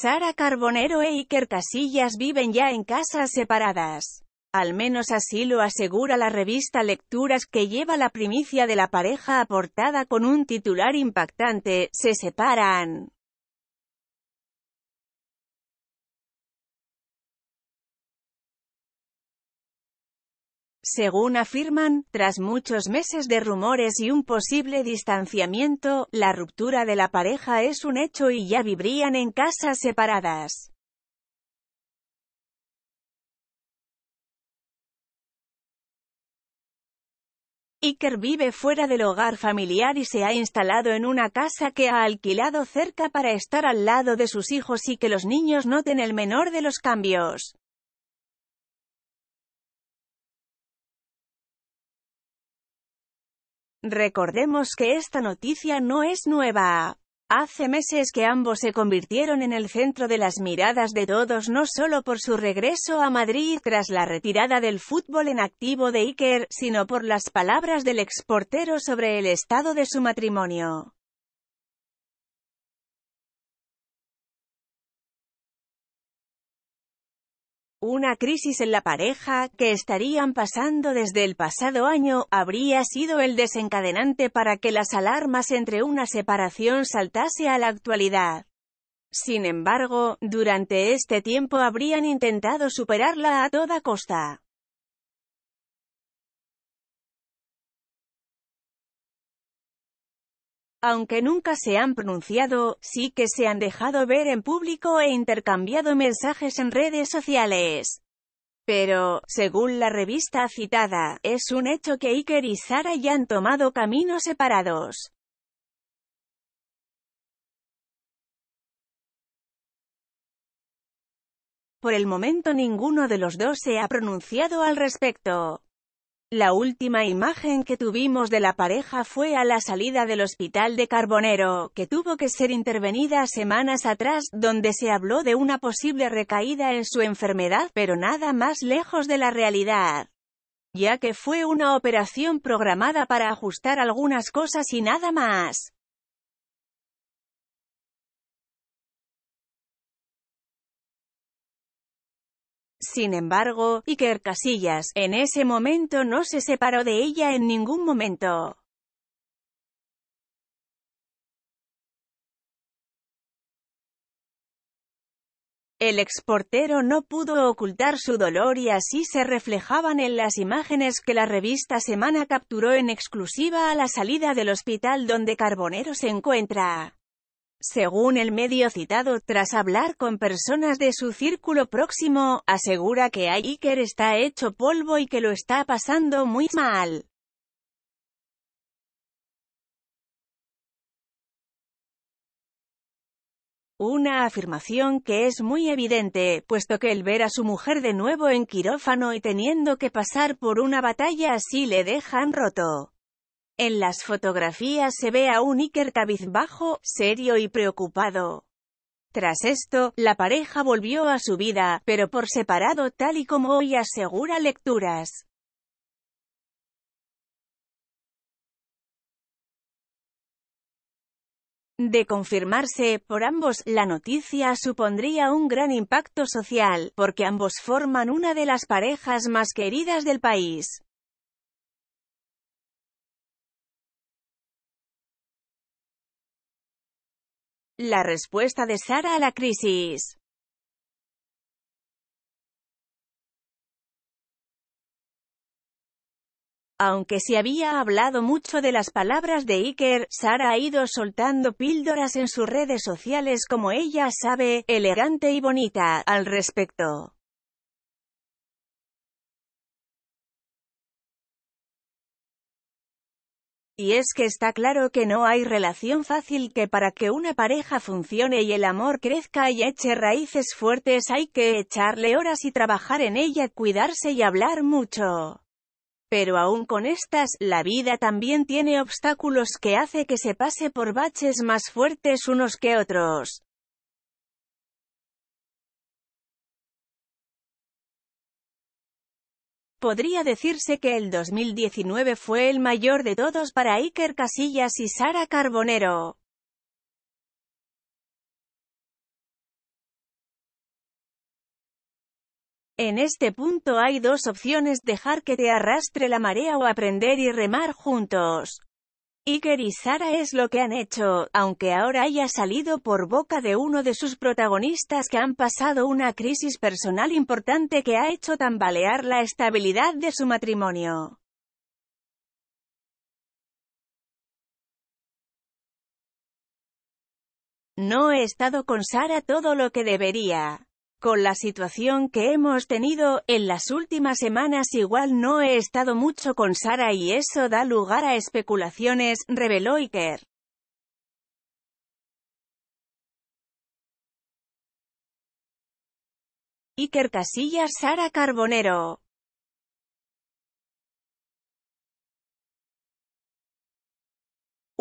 Sara Carbonero e Iker Casillas viven ya en casas separadas. Al menos así lo asegura la revista Lecturas que lleva la primicia de la pareja aportada con un titular impactante, se separan. Según afirman, tras muchos meses de rumores y un posible distanciamiento, la ruptura de la pareja es un hecho y ya vivirían en casas separadas. Iker vive fuera del hogar familiar y se ha instalado en una casa que ha alquilado cerca para estar al lado de sus hijos y que los niños noten el menor de los cambios. Recordemos que esta noticia no es nueva. Hace meses que ambos se convirtieron en el centro de las miradas de todos no solo por su regreso a Madrid tras la retirada del fútbol en activo de Iker, sino por las palabras del exportero sobre el estado de su matrimonio. Una crisis en la pareja, que estarían pasando desde el pasado año, habría sido el desencadenante para que las alarmas entre una separación saltase a la actualidad. Sin embargo, durante este tiempo habrían intentado superarla a toda costa. aunque nunca se han pronunciado, sí que se han dejado ver en público e intercambiado mensajes en redes sociales. Pero, según la revista citada, es un hecho que Iker y Sara ya han tomado caminos separados. Por el momento ninguno de los dos se ha pronunciado al respecto. La última imagen que tuvimos de la pareja fue a la salida del hospital de Carbonero, que tuvo que ser intervenida semanas atrás, donde se habló de una posible recaída en su enfermedad, pero nada más lejos de la realidad ya que fue una operación programada para ajustar algunas cosas y nada más. Sin embargo, Iker Casillas, en ese momento no se separó de ella en ningún momento. El exportero no pudo ocultar su dolor y así se reflejaban en las imágenes que la revista Semana capturó en exclusiva a la salida del hospital donde Carbonero se encuentra. Según el medio citado, tras hablar con personas de su círculo próximo, asegura que Iker está hecho polvo y que lo está pasando muy mal. Una afirmación que es muy evidente, puesto que el ver a su mujer de nuevo en quirófano y teniendo que pasar por una batalla así le dejan roto. En las fotografías se ve a un Iker cabizbajo, serio y preocupado. Tras esto, la pareja volvió a su vida, pero por separado tal y como hoy asegura Lecturas. De confirmarse por ambos, la noticia supondría un gran impacto social, porque ambos forman una de las parejas más queridas del país. La respuesta de Sara a la crisis. Aunque se había hablado mucho de las palabras de Iker, Sara ha ido soltando píldoras en sus redes sociales como ella sabe, elegante y bonita, al respecto. Y es que está claro que no hay relación fácil que para que una pareja funcione y el amor crezca y eche raíces fuertes hay que echarle horas y trabajar en ella, cuidarse y hablar mucho. Pero aún con estas, la vida también tiene obstáculos que hace que se pase por baches más fuertes unos que otros. Podría decirse que el 2019 fue el mayor de todos para Iker Casillas y Sara Carbonero. En este punto hay dos opciones, dejar que te arrastre la marea o aprender y remar juntos. Iker y Sara es lo que han hecho, aunque ahora haya salido por boca de uno de sus protagonistas que han pasado una crisis personal importante que ha hecho tambalear la estabilidad de su matrimonio. No he estado con Sara todo lo que debería. Con la situación que hemos tenido en las últimas semanas igual no he estado mucho con Sara y eso da lugar a especulaciones, reveló Iker. Iker Casillas Sara Carbonero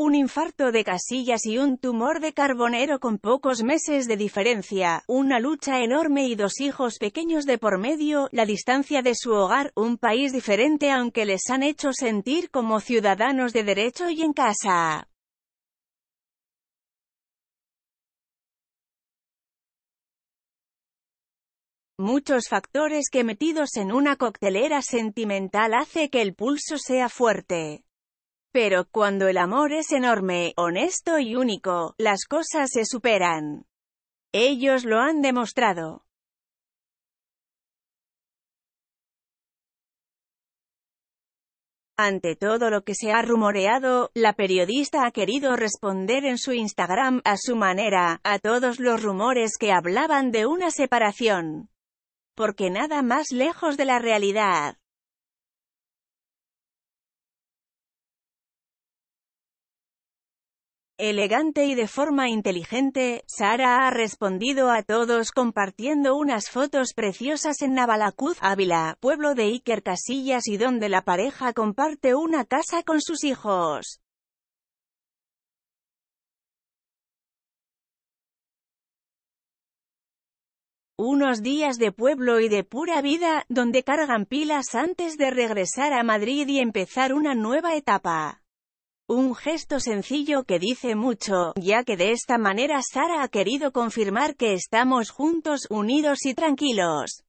un infarto de casillas y un tumor de carbonero con pocos meses de diferencia, una lucha enorme y dos hijos pequeños de por medio, la distancia de su hogar, un país diferente aunque les han hecho sentir como ciudadanos de derecho y en casa. Muchos factores que metidos en una coctelera sentimental hace que el pulso sea fuerte. Pero cuando el amor es enorme, honesto y único, las cosas se superan. Ellos lo han demostrado. Ante todo lo que se ha rumoreado, la periodista ha querido responder en su Instagram, a su manera, a todos los rumores que hablaban de una separación. Porque nada más lejos de la realidad. Elegante y de forma inteligente, Sara ha respondido a todos compartiendo unas fotos preciosas en Navalacuz, Ávila, pueblo de Iker Casillas y donde la pareja comparte una casa con sus hijos. unos días de pueblo y de pura vida, donde cargan pilas antes de regresar a Madrid y empezar una nueva etapa. Un gesto sencillo que dice mucho, ya que de esta manera Sara ha querido confirmar que estamos juntos, unidos y tranquilos.